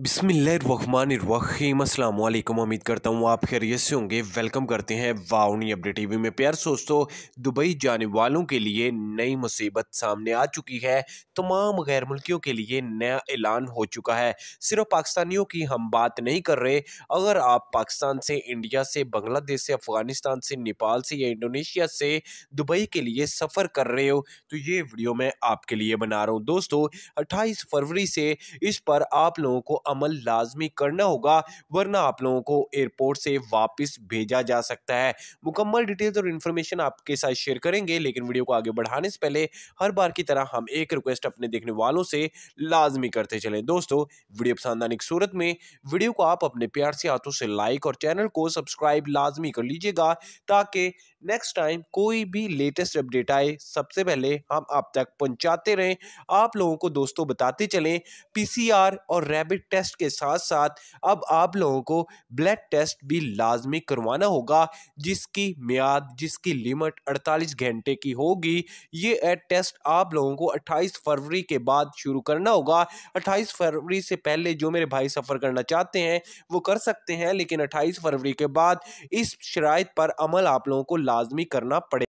अस्सलाम वालेकुम उम्मीद करता हूँ आप खैरियत से होंगे वेलकम करते हैं वाउनी अपडेट टीवी में प्यार दोस्तों दुबई जाने वालों के लिए नई मुसीबत सामने आ चुकी है तमाम गैर मुल्कियों के लिए नया ऐलान हो चुका है सिर्फ पाकिस्तानियों की हम बात नहीं कर रहे अगर आप पाकिस्तान से इंडिया से बांग्लादेश से अफ़गानिस्तान से नेपाल से या इंडोनेशिया से दुबई के लिए सफ़र कर रहे हो तो ये वीडियो मैं आपके लिए बना रहा हूँ दोस्तों अट्ठाईस फरवरी से इस पर आप लोगों को अमल लाजमी करना होगा वरना आप लोगों को एयरपोर्ट से वापस भेजा जा सकता है मुकम्मल डिटेल्स और इन्फॉर्मेशन आपके साथ शेयर करेंगे लेकिन वीडियो को आगे बढ़ाने से पहले हर बार की तरह हम एक रिक्वेस्ट अपने देखने वालों से लाजमी करते चलें दोस्तों वीडियो पसंद आने की सूरत में वीडियो को आप अपने प्यार से हाथों से लाइक और चैनल को सब्सक्राइब लाजमी कर लीजिएगा ताकि नेक्स्ट टाइम कोई भी लेटेस्ट अपडेट आए सबसे पहले हम आप तक पहुंचाते रहें आप लोगों को दोस्तों बताते चलें पीसीआर और रैबिट टेस्ट के साथ साथ अब आप लोगों को ब्लड टेस्ट भी लाजमी करवाना होगा जिसकी मियाद जिसकी लिमिट 48 घंटे की होगी ये टेस्ट आप लोगों को 28 फरवरी के बाद शुरू करना होगा 28 फरवरी से पहले जो मेरे भाई सफ़र करना चाहते हैं वो कर सकते हैं लेकिन अट्ठाईस फरवरी के बाद इस शराइ पर अमल आप लोगों को लाजमी करना पड़ेगा